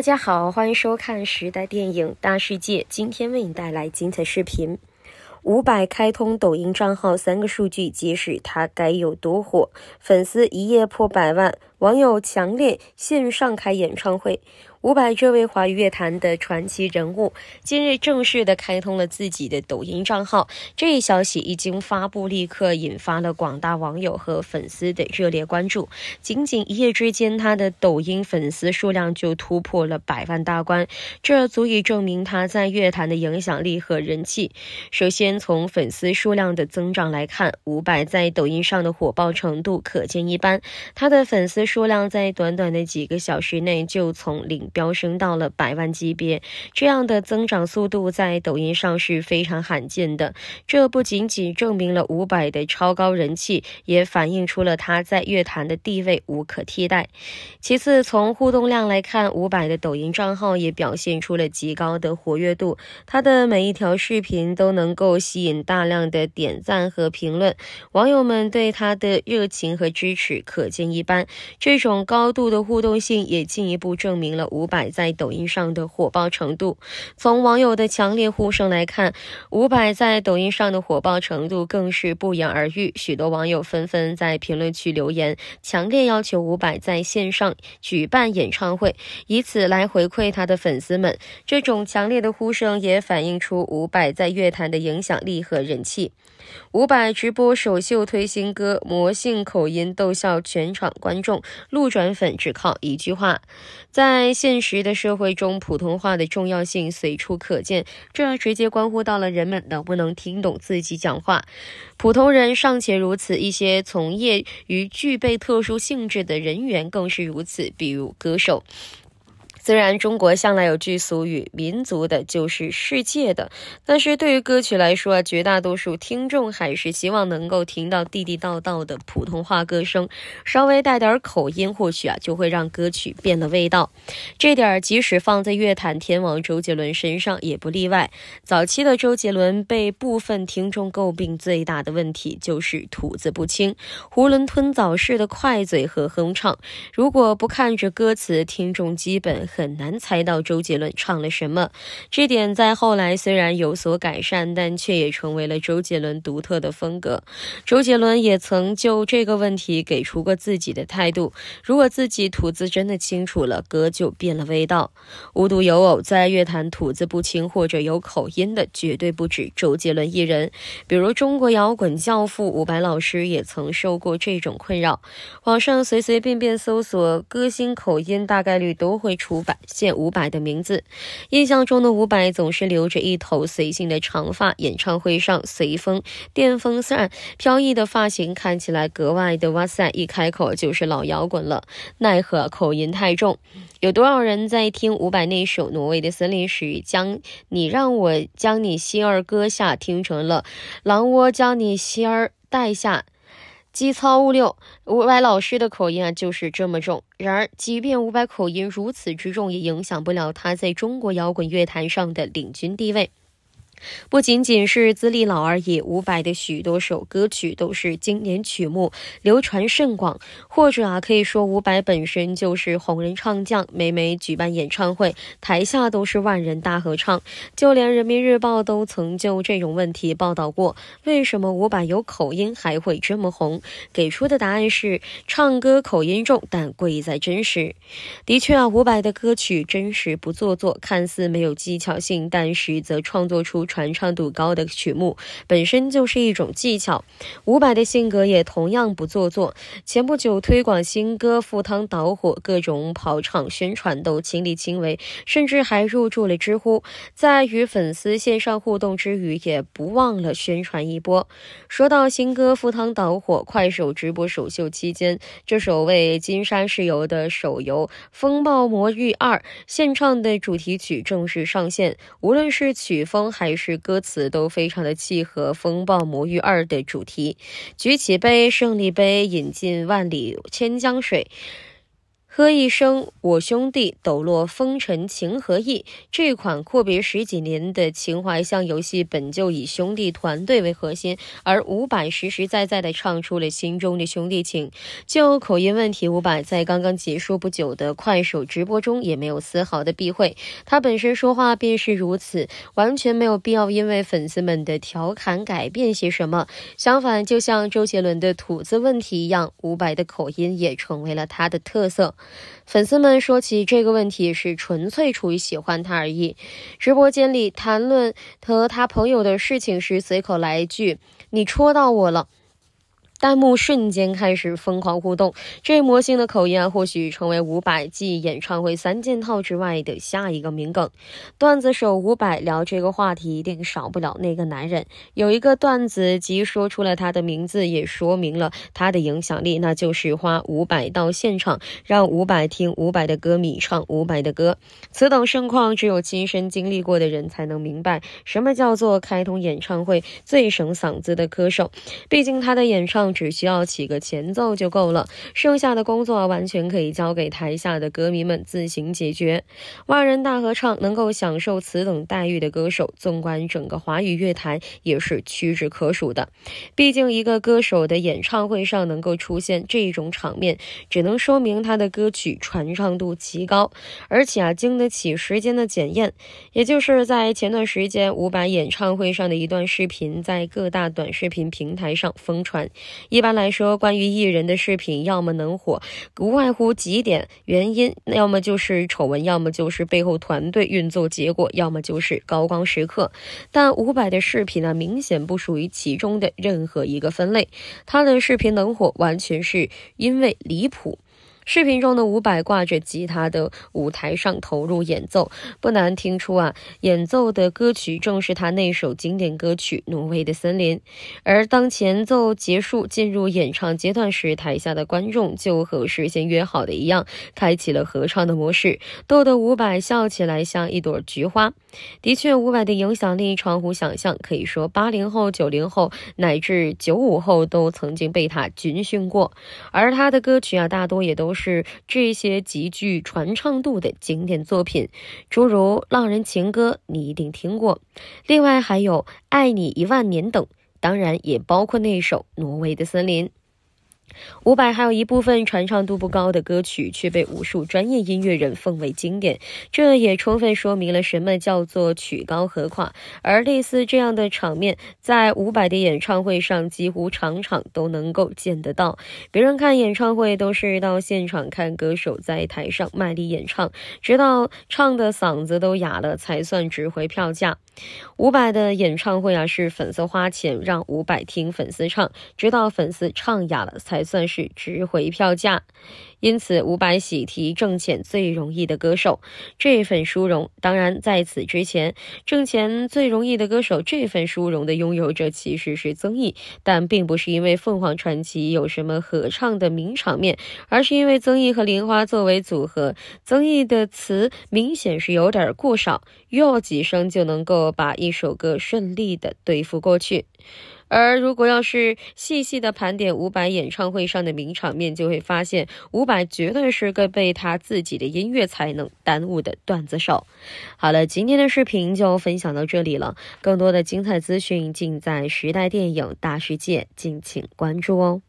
大家好，欢迎收看《时代电影大世界》，今天为你带来精彩视频。五百开通抖音账号，三个数据揭示他该有多火，粉丝一夜破百万，网友强烈线上开演唱会。伍佰这位华语乐坛的传奇人物，今日正式的开通了自己的抖音账号。这一消息一经发布，立刻引发了广大网友和粉丝的热烈关注。仅仅一夜之间，他的抖音粉丝数量就突破了百万大关，这足以证明他在乐坛的影响力和人气。首先从粉丝数量的增长来看，伍佰在抖音上的火爆程度可见一斑。他的粉丝数量在短短的几个小时内就从零。飙升到了百万级别，这样的增长速度在抖音上是非常罕见的。这不仅仅证明了伍佰的超高人气，也反映出了他在乐坛的地位无可替代。其次，从互动量来看，伍佰的抖音账号也表现出了极高的活跃度。他的每一条视频都能够吸引大量的点赞和评论，网友们对他的热情和支持可见一斑。这种高度的互动性也进一步证明了伍。五百在抖音上的火爆程度，从网友的强烈呼声来看，五百在抖音上的火爆程度更是不言而喻。许多网友纷纷在评论区留言，强烈要求五百在线上举办演唱会，以此来回馈他的粉丝们。这种强烈的呼声也反映出五百在乐坛的影响力和人气。五百直播首秀推新歌，魔性口音逗笑全场观众，路转粉只靠一句话，在线。现实的社会中，普通话的重要性随处可见，这直接关乎到了人们能不能听懂自己讲话。普通人尚且如此，一些从业于具备特殊性质的人员更是如此，比如歌手。虽然中国向来有句俗语“民族的，就是世界的”，但是对于歌曲来说啊，绝大多数听众还是希望能够听到地地道道的普通话歌声。稍微带点口音，或许啊，就会让歌曲变了味道。这点即使放在乐坛天王周杰伦身上也不例外。早期的周杰伦被部分听众诟病最大的问题就是吐字不清、囫囵吞枣式的快嘴和哼唱。如果不看着歌词，听众基本。很难猜到周杰伦唱了什么，这点在后来虽然有所改善，但却也成为了周杰伦独特的风格。周杰伦也曾就这个问题给出过自己的态度：如果自己吐字真的清楚了，歌就变了味道。无独有偶，在乐坛吐字不清或者有口音的绝对不止周杰伦一人，比如中国摇滚教父伍佰老师也曾受过这种困扰。网上随随便便搜索歌星口音，大概率都会出。五百，借五百的名字。印象中的伍佰总是留着一头随性的长发，演唱会上随风电风扇飘逸的发型看起来格外的哇塞。一开口就是老摇滚了，奈何口音太重。有多少人在听伍佰那首《挪威的森林》时，将“你让我将你心儿割下”听成了“狼窝将你心儿带下”。机操物六，五百老师的口音啊，就是这么重。然而，即便五百口音如此之重，也影响不了他在中国摇滚乐坛上的领军地位。不仅仅是资历老而已，伍佰的许多首歌曲都是经典曲目，流传甚广。或者啊，可以说伍佰本身就是红人唱将，每每举办演唱会，台下都是万人大合唱。就连《人民日报》都曾就这种问题报道过：为什么伍佰有口音还会这么红？给出的答案是：唱歌口音重，但贵在真实。的确啊，伍佰的歌曲真实不做作，看似没有技巧性，但实则创作出。传唱度高的曲目本身就是一种技巧。伍佰的性格也同样不做作。前不久推广新歌《赴汤蹈火》，各种跑场宣传都亲力亲为，甚至还入驻了知乎，在与粉丝线上互动之余，也不忘了宣传一波。说到新歌《赴汤蹈火》，快手直播首秀期间，这首为金山石油的手游《风暴魔域二》献唱的主题曲正式上线。无论是曲风还是是歌词都非常的契合《风暴魔域二》的主题，举起杯，胜利杯，饮尽万里千江水。喝一声，我兄弟，抖落风尘情和意”这款阔别十几年的情怀向游戏，本就以兄弟团队为核心，而五百实实在在地唱出了心中的兄弟情。就口音问题，五百在刚刚结束不久的快手直播中，也没有丝毫的避讳。他本身说话便是如此，完全没有必要因为粉丝们的调侃改变些什么。相反，就像周杰伦的吐字问题一样，五百的口音也成为了他的特色。粉丝们说起这个问题是纯粹出于喜欢他而已。直播间里谈论和他朋友的事情时，随口来一句：“你戳到我了。”弹幕瞬间开始疯狂互动，这魔性的口音啊，或许成为伍佰继演唱会三件套之外的下一个名梗。段子手伍佰聊这个话题，一定少不了那个男人。有一个段子，即说出了他的名字，也说明了他的影响力，那就是花伍佰到现场，让伍佰听伍佰的歌迷唱伍佰的歌。此等盛况，只有亲身经历过的人才能明白，什么叫做开通演唱会最省嗓子的歌手。毕竟他的演唱。只需要起个前奏就够了，剩下的工作完全可以交给台下的歌迷们自行解决。万人大合唱能够享受此等待遇的歌手，纵观整个华语乐坛也是屈指可数的。毕竟，一个歌手的演唱会上能够出现这种场面，只能说明他的歌曲传唱度极高，而且啊经得起时间的检验。也就是在前段时间，伍佰演唱会上的一段视频在各大短视频平台上疯传。一般来说，关于艺人的视频要么能火，无外乎几点原因；要么就是丑闻，要么就是背后团队运作结果，要么就是高光时刻。但伍佰的视频呢，明显不属于其中的任何一个分类。他的视频能火，完全是因为离谱。视频中的伍佰挂着吉他的舞台上投入演奏，不难听出啊，演奏的歌曲正是他那首经典歌曲《挪威的森林》。而当前奏结束进入演唱阶段时，台下的观众就和事先约好的一样，开启了合唱的模式，逗得伍佰笑起来像一朵菊花。的确，伍佰的影响力超乎想象，可以说八零后、九零后乃至九五后都曾经被他军训过，而他的歌曲啊，大多也都。都是这些极具传唱度的经典作品，诸如《浪人情歌》你一定听过，另外还有《爱你一万年》等，当然也包括那首《挪威的森林》。伍佰还有一部分传唱度不高的歌曲，却被无数专业音乐人奉为经典。这也充分说明了什么叫做曲高和寡。而类似这样的场面，在伍佰的演唱会上几乎场场都能够见得到。别人看演唱会都是到现场看歌手在台上卖力演唱，直到唱的嗓子都哑了才算值回票价。伍佰的演唱会啊，是粉丝花钱让伍佰听粉丝唱，直到粉丝唱哑了，才算是值回票价。因此，伍佰喜提挣钱最容易的歌手这份殊荣。当然，在此之前，挣钱最容易的歌手这份殊荣的拥有者其实是曾毅，但并不是因为凤凰传奇有什么合唱的名场面，而是因为曾毅和林花作为组合，曾毅的词明显是有点过少，要几声就能够。我把一首歌顺利的对付过去，而如果要是细细的盘点伍佰演唱会上的名场面，就会发现伍佰绝对是个被他自己的音乐才能耽误的段子手。好了，今天的视频就分享到这里了，更多的精彩资讯尽在《时代电影大世界》，敬请关注哦。